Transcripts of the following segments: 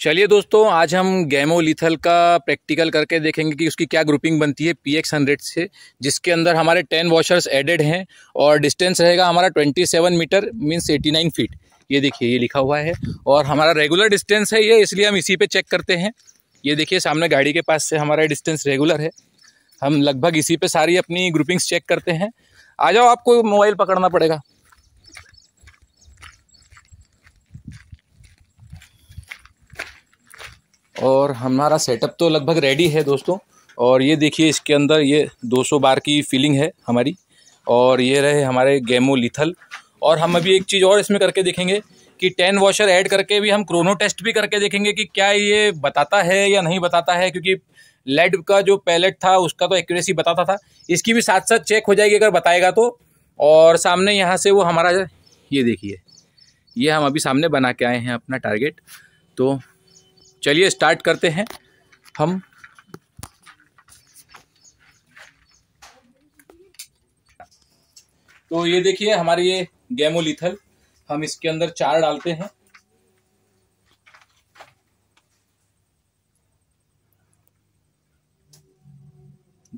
चलिए दोस्तों आज हम गैमोलिथल का प्रैक्टिकल करके देखेंगे कि उसकी क्या ग्रुपिंग बनती है पी एक्स हंड्रेड से जिसके अंदर हमारे टेन वॉशर्स एडेड हैं और डिस्टेंस रहेगा हमारा twenty seven metre means eighty nine feet ये देखिए ये लिखा हुआ है और हमारा रेगुलर डिस्टेंस है ये इसलिए हम इसी पे चेक करते हैं ये देखिए सामने गाड़ी के पास से हमारा डिस्टेंस रेगुलर है हम लगभग इसी पर सारी अपनी ग्रुपिंग्स चेक करते हैं आ जाओ आपको मोबाइल पकड़ना पड़ेगा और हमारा सेटअप तो लगभग रेडी है दोस्तों और ये देखिए इसके अंदर ये 200 बार की फीलिंग है हमारी और ये रहे हमारे गेमो लिथल और हम अभी एक चीज़ और इसमें करके देखेंगे कि टेन वॉशर ऐड करके भी हम क्रोनो टेस्ट भी करके देखेंगे कि क्या ये बताता है या नहीं बताता है क्योंकि लेड का जो पैलेट था उसका तो एक्यूरेसी बताता था इसकी भी साथ साथ चेक हो जाएगी अगर बताएगा तो और सामने यहाँ से वो हमारा ये देखिए ये हम अभी सामने बना के आए हैं अपना टारगेट तो चलिए स्टार्ट करते हैं हम तो ये देखिए हमारे ये गैमोलिथल हम इसके अंदर चार डालते हैं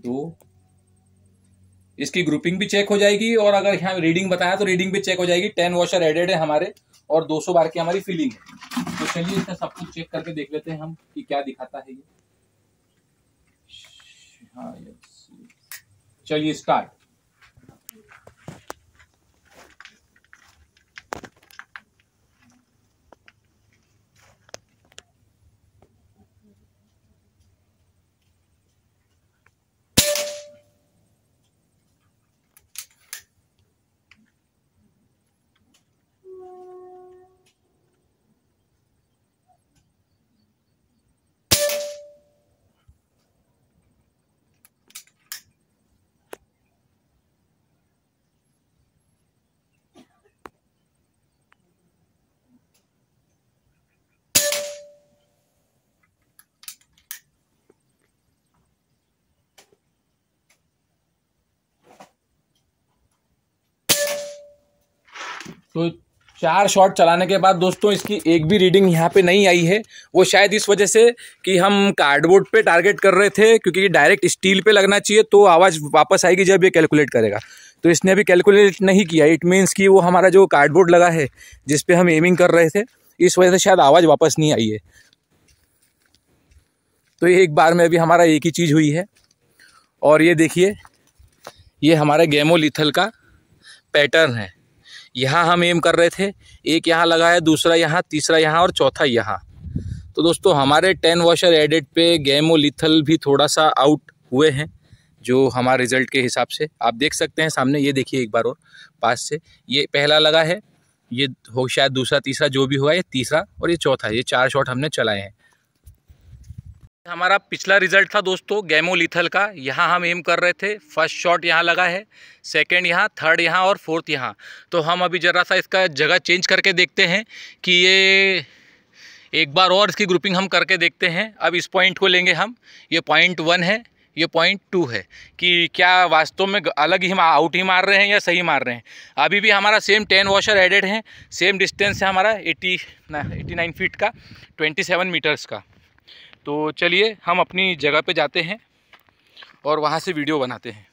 दो इसकी ग्रुपिंग भी चेक हो जाएगी और अगर यहाँ रीडिंग बताया तो रीडिंग भी चेक हो जाएगी टेन वॉशर एडेड है हमारे और 200 बार की हमारी फीलिंग है तो चलिए इसमें सब कुछ चेक करके देख लेते हैं हम कि क्या दिखाता है ये हाँ चलिए स्टार्ट तो चार शॉट चलाने के बाद दोस्तों इसकी एक भी रीडिंग यहाँ पे नहीं आई है वो शायद इस वजह से कि हम कार्डबोर्ड पे टारगेट कर रहे थे क्योंकि डायरेक्ट स्टील पे लगना चाहिए तो आवाज़ वापस आएगी जब ये कैलकुलेट करेगा तो इसने अभी कैलकुलेट नहीं किया इट मीन्स कि वो हमारा जो कार्डबोर्ड लगा है जिसपे हम एमिंग कर रहे थे इस वजह से शायद आवाज़ वापस नहीं आई है तो ये एक बार में अभी हमारा एक ही चीज़ हुई है और ये देखिए ये हमारे गैमोलिथल का पैटर्न है यहाँ हम एम कर रहे थे एक यहाँ लगा है दूसरा यहाँ तीसरा यहाँ और चौथा यहाँ तो दोस्तों हमारे टेन वॉशर एडिट पे लिथल भी थोड़ा सा आउट हुए हैं जो हमारे रिजल्ट के हिसाब से आप देख सकते हैं सामने ये देखिए एक बार और पास से ये पहला लगा है ये हो शायद दूसरा तीसरा जो भी हुआ ये तीसरा और ये चौथा ये चार शॉट हमने चलाए हैं हमारा पिछला रिजल्ट था दोस्तों लिथल का यहाँ हम एम कर रहे थे फर्स्ट शॉट यहाँ लगा है सेकंड यहाँ थर्ड यहाँ और फोर्थ यहाँ तो हम अभी ज़रा सा इसका जगह चेंज करके देखते हैं कि ये एक बार और इसकी ग्रुपिंग हम करके देखते हैं अब इस पॉइंट को लेंगे हम ये पॉइंट वन है ये पॉइंट टू है कि क्या वास्तव में अलग ही आउट ही मार रहे हैं या सही मार रहे हैं अभी भी हमारा सेम टेन वॉशर एडेड है सेम डिस्टेंस है हमारा एटी एटी नाइन फीट का ट्वेंटी सेवन मीटर्स का तो चलिए हम अपनी जगह पे जाते हैं और वहाँ से वीडियो बनाते हैं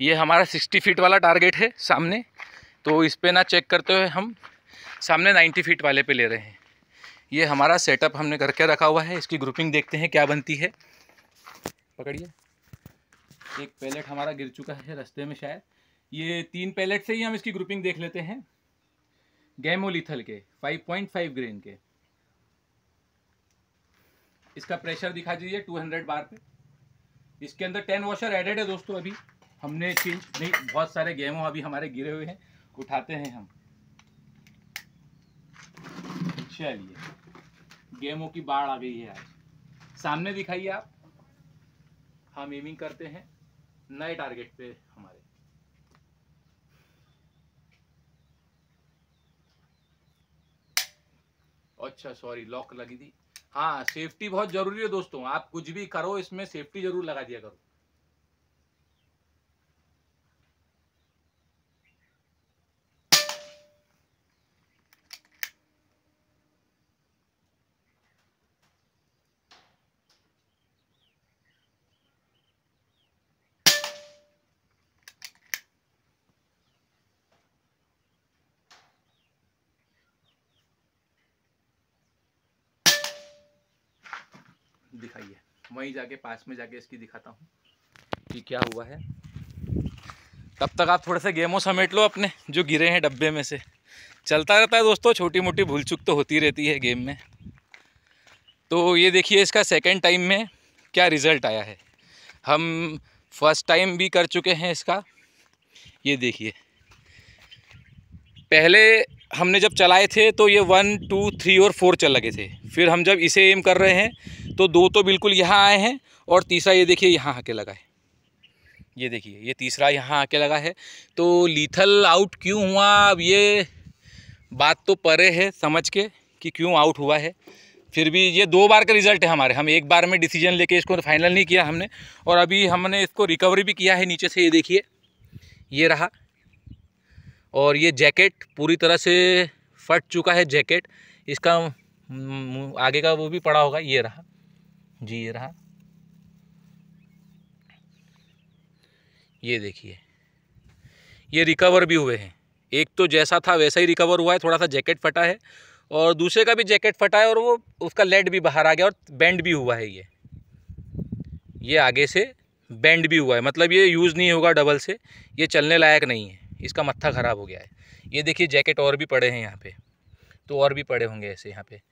ये हमारा सिक्सटी फीट वाला टारगेट है सामने तो इस पर ना चेक करते हुए हम सामने नाइन्टी फीट वाले पे ले रहे हैं ये हमारा सेटअप हमने करके रखा हुआ है इसकी ग्रुपिंग देखते हैं क्या बनती है पकड़िए एक पैलेट हमारा गिर चुका है रास्ते में शायद ये तीन पैलेट से ही हम इसकी ग्रुपिंग देख लेते हैं गैमोलीथल के 5.5 ग्रेन के इसका प्रेशर दिखा दीजिए 200 बार पे इसके अंदर टेन वॉशर एडेड है दोस्तों अभी हमने चेंज नहीं बहुत सारे गेहूँ अभी हमारे गिरे हुए हैं उठाते हैं हम चलिए गेमों की बाढ़ आ गई है आज सामने दिखाइए आप हम एमिंग करते हैं नए टारगेट पे हमारे अच्छा सॉरी लॉक लगी थी हाँ सेफ्टी बहुत जरूरी है दोस्तों आप कुछ भी करो इसमें सेफ्टी जरूर लगा दिया करो दिखाइए वहीं जाके पास में जाके इसकी दिखाता हूँ कि क्या हुआ है तब तक आप थोड़े से गेमों समेट लो अपने जो गिरे हैं डब्बे में से चलता रहता है दोस्तों छोटी मोटी भूल चुक तो होती रहती है गेम में तो ये देखिए इसका सेकेंड टाइम में क्या रिज़ल्ट आया है हम फर्स्ट टाइम भी कर चुके हैं इसका ये देखिए पहले हमने जब चलाए थे तो ये वन टू थ्री और फोर चल लगे थे फिर हम जब इसे एम कर रहे हैं तो दो तो बिल्कुल यहाँ आए हैं और तीसरा ये देखिए यहाँ आके लगा है ये देखिए ये तीसरा यहाँ आके लगा है तो लीथल आउट क्यों हुआ अब ये बात तो परे है समझ के कि क्यों आउट हुआ है फिर भी ये दो बार का रिजल्ट है हमारे हम एक बार में डिसीजन लेके इसको तो फाइनल नहीं किया हमने और अभी हमने इसको रिकवरी भी किया है नीचे से ये देखिए ये रहा और ये जैकेट पूरी तरह से फट चुका है जैकेट इसका आगे का वो भी पड़ा होगा ये रहा जी ये रहा ये देखिए ये रिकवर भी हुए हैं एक तो जैसा था वैसा ही रिकवर हुआ है थोड़ा सा जैकेट फटा है और दूसरे का भी जैकेट फटा है और वो उसका लेड भी बाहर आ गया और बैंड भी हुआ है ये ये आगे से बैंड भी हुआ है मतलब ये यूज़ नहीं होगा डबल से ये चलने लायक नहीं है इसका मत्था ख़राब हो गया है ये देखिए जैकेट और भी पड़े हैं यहाँ पे तो और भी पड़े होंगे ऐसे यहाँ पे